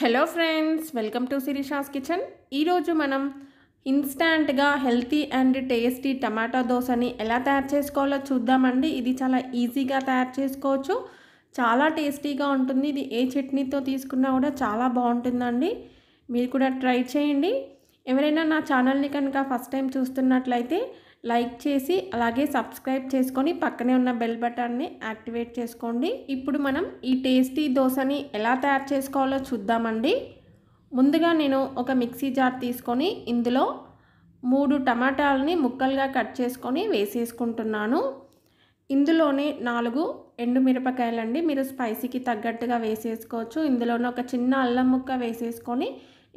hello friends welcome to Sirisha's kitchen ఈరోజు మనం ఇన్స్టాంట్గా హెల్తీ అండ్ టేస్టీ టమాటా దోశని ఎలా తయారు చేసుకోవాలో చూద్దామండి ఇది చాలా ఈజీగా తయారు చేసుకోవచ్చు చాలా టేస్టీగా ఉంటుంది ఇది ఏ చట్నీతో తీసుకున్నా కూడా చాలా బాగుంటుందండి మీరు కూడా ట్రై చేయండి ఎవరైనా నా ఛానల్ని కనుక ఫస్ట్ టైం చూస్తున్నట్లయితే లైక్ చేసి అలాగే సబ్స్క్రైబ్ చేసుకొని పక్కనే ఉన్న బెల్ బటన్ని యాక్టివేట్ చేసుకోండి ఇప్పుడు మనం ఈ టేస్టీ దోశని ఎలా తయారు చేసుకోవాలో చూద్దామండి ముందుగా నేను ఒక మిక్సీ జార్ తీసుకొని ఇందులో మూడు టమాటాలని ముక్కలుగా కట్ చేసుకొని వేసేసుకుంటున్నాను ఇందులోనే నాలుగు ఎండుమిరపకాయలండి మీరు స్పైసీకి తగ్గట్టుగా వేసేసుకోవచ్చు ఇందులోనే ఒక చిన్న అల్లం ముక్క వేసేసుకొని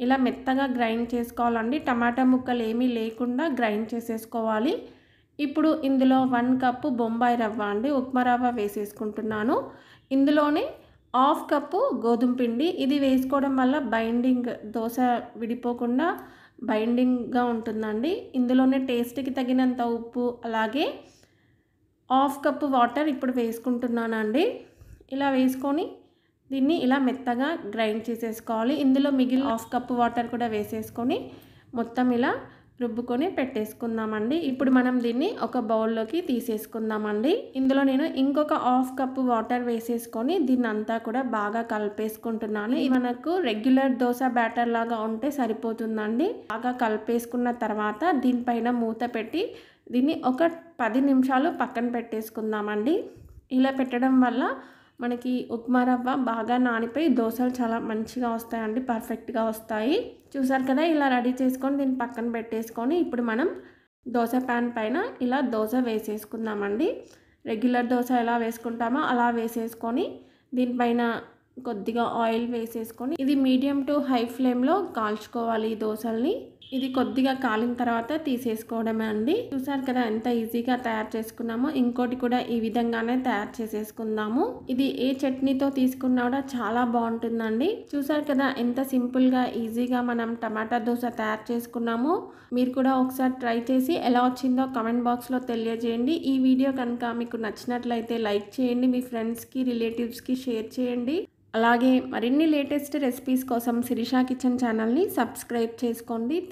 ఇలా మెత్తగా గ్రైండ్ చేసుకోవాలండి టమాటా ముక్కలు ఏమీ లేకుండా గ్రైండ్ చేసేసుకోవాలి ఇప్పుడు ఇందులో వన్ కప్పు బొంబాయి రవ్వ అండి ఉప్మా రవ్వ వేసేసుకుంటున్నాను ఇందులోనే హాఫ్ కప్పు గోధుమ పిండి ఇది వేసుకోవడం వల్ల బైండింగ్ దోశ విడిపోకుండా బైండింగ్గా ఉంటుందండి ఇందులోనే టేస్ట్కి తగినంత ఉప్పు అలాగే హాఫ్ కప్పు వాటర్ ఇప్పుడు వేసుకుంటున్నానండి ఇలా వేసుకొని దీన్ని ఇలా మెత్తగా గ్రైండ్ చేసేసుకోవాలి ఇందులో మిగిలిన హాఫ్ కప్ వాటర్ కూడా వేసేసుకొని మొత్తం ఇలా రుబ్బుకొని పెట్టేసుకుందామండి ఇప్పుడు మనం దీన్ని ఒక బౌల్లోకి తీసేసుకుందామండి ఇందులో నేను ఇంకొక హాఫ్ కప్ వాటర్ వేసేసుకొని దీన్ని అంతా కూడా బాగా కలిపేసుకుంటున్నాను మనకు రెగ్యులర్ దోశ బ్యాటర్ లాగా ఉంటే సరిపోతుందండి బాగా కలిపేసుకున్న తర్వాత దీనిపైన మూత పెట్టి దీన్ని ఒక పది నిమిషాలు పక్కన పెట్టేసుకుందామండి ఇలా పెట్టడం వల్ల మనకి ఉప్మా రవ్వ బాగా నానిపోయి దోశలు చాలా మంచిగా వస్తాయండి పర్ఫెక్ట్గా వస్తాయి చూసారు కదా ఇలా రెడీ చేసుకొని దీన్ని పక్కన పెట్టేసుకొని ఇప్పుడు మనం దోశ ప్యాన్ పైన ఇలా దోశ వేసేసుకుందామండి రెగ్యులర్ దోశ ఎలా వేసుకుంటామో అలా వేసేసుకొని దీనిపైన కొద్దిగా ఆయిల్ వేసేసుకొని ఇది మీడియం టు హై ఫ్లేమ్లో కాల్చుకోవాలి ఈ దోశల్ని ఇది కొద్దిగా కాలిన తర్వాత తీసేసుకోవడమే అండి చూసారు కదా ఎంత ఈజీగా తయారు చేసుకున్నామో ఇంకోటి కూడా ఈ విధంగానే తయారు చేసేసుకుందాము ఇది ఏ చట్నీతో తీసుకున్నా కూడా చాలా బాగుంటుందండి చూసారు కదా ఎంత సింపుల్గా ఈజీగా మనం టమాటా దోశ తయారు చేసుకున్నాము మీరు కూడా ఒకసారి ట్రై చేసి ఎలా వచ్చిందో కమెంట్ బాక్స్లో తెలియజేయండి ఈ వీడియో కనుక మీకు నచ్చినట్లయితే లైక్ చేయండి మీ ఫ్రెండ్స్కి రిలేటివ్స్కి షేర్ చేయండి అలాగే మరిన్ని లేటెస్ట్ రెసిపీస్ కోసం శిరీషా కిచెన్ ఛానల్ని సబ్స్క్రైబ్ చేసుకోండి